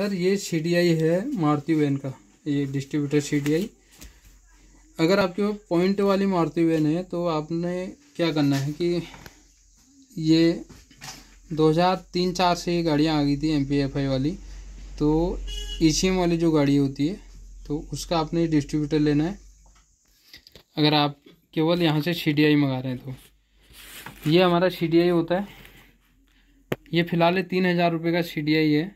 sir ये C D I है Maruti van का ये डिस्ट्रीब्यूटर सी डी आई अगर आपके पॉइंट वाली मारुति वैन है तो आपने क्या करना है कि ये 2003 चार से ये गाड़ियाँ आ गई थी एम पी एफ आई वाली तो ई सी एम वाली जो गाड़ी होती है तो उसका आपने डिस्ट्रीब्यूटर लेना है अगर आप केवल यहाँ से सी डी आई मंगा रहे हैं तो ये हमारा सी डी आई होता है ये फ़िलहाल तीन हज़ार रुपये का सी डी आई है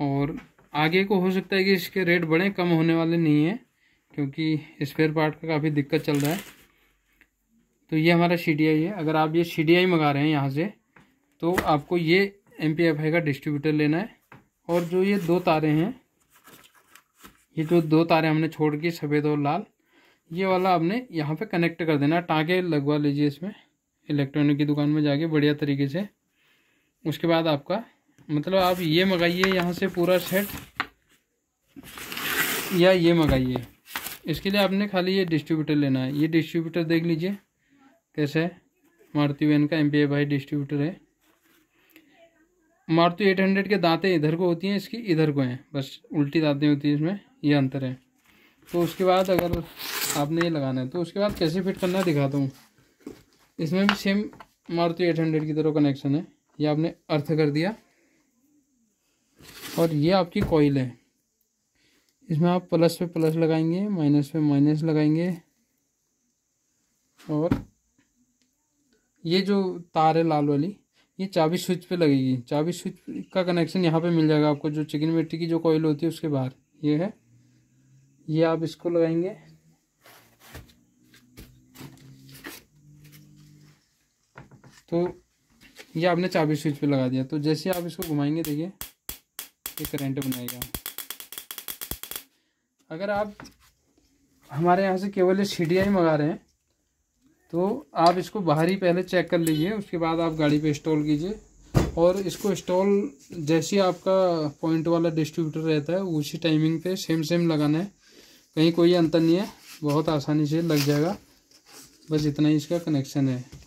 और आगे को हो सकता है कि इसके रेट बढ़े कम होने वाले नहीं हैं क्योंकि स्पेयर पार्ट का काफ़ी दिक्कत चल रहा है तो ये हमारा सी है अगर आप ये सी मंगा रहे हैं यहाँ से तो आपको ये एम का डिस्ट्रीब्यूटर लेना है और जो ये दो तारे हैं ये जो दो तारे हमने छोड़ के सफ़ेद और लाल ये वाला आपने यहाँ पे कनेक्ट कर देना टाँगे लगवा लीजिए इसमें इलेक्ट्रॉनिक की दुकान में जाके बढ़िया तरीके से उसके बाद आपका मतलब आप ये मंगाइए यहाँ से पूरा सेट या ये मंगाइए इसके लिए आपने खाली ये डिस्ट्रीब्यूटर लेना है ये डिस्ट्रीब्यूटर देख लीजिए कैसा है मारुति वैन का एम भाई डिस्ट्रीब्यूटर है मारुति एट हंड्रेड के दांते इधर को होती हैं इसकी इधर को हैं बस उल्टी दांतें होती हैं इसमें ये अंतर है तो उसके बाद अगर आपने ये लगाना है तो उसके बाद कैसे फिट करना है दिखाता हूँ इसमें भी सेम मारुति एट हंड्रेड की तरह कनेक्शन है ये आपने अर्थ कर दिया और ये आपकी कॉइल है इसमें आप प्लस पे प्लस लगाएंगे माइनस पे माइनस लगाएंगे और ये जो तार है लाल वाली ये चाबी स्विच पे लगेगी चाबी स्विच का कनेक्शन यहाँ पे मिल जाएगा आपको जो चिकन मिट्टी की जो कॉयल होती है उसके बाहर ये है ये आप इसको लगाएंगे तो ये आपने चाबी स्विच पे लगा दिया तो जैसे आप इसको घुमाएंगे देखिए ये करंट बनाएगा अगर आप हमारे यहाँ से केवल ये सीढ़ियाँ ही मंगा रहे हैं तो आप इसको बाहर ही पहले चेक कर लीजिए उसके बाद आप गाड़ी पे इंस्टॉल कीजिए और इसको इंस्टॉल जैसे आपका पॉइंट वाला डिस्ट्रीब्यूटर रहता है उसी टाइमिंग पे सेम सेम लगाना है कहीं कोई अंतर नहीं है बहुत आसानी से लग जाएगा बस इतना ही इसका कनेक्शन है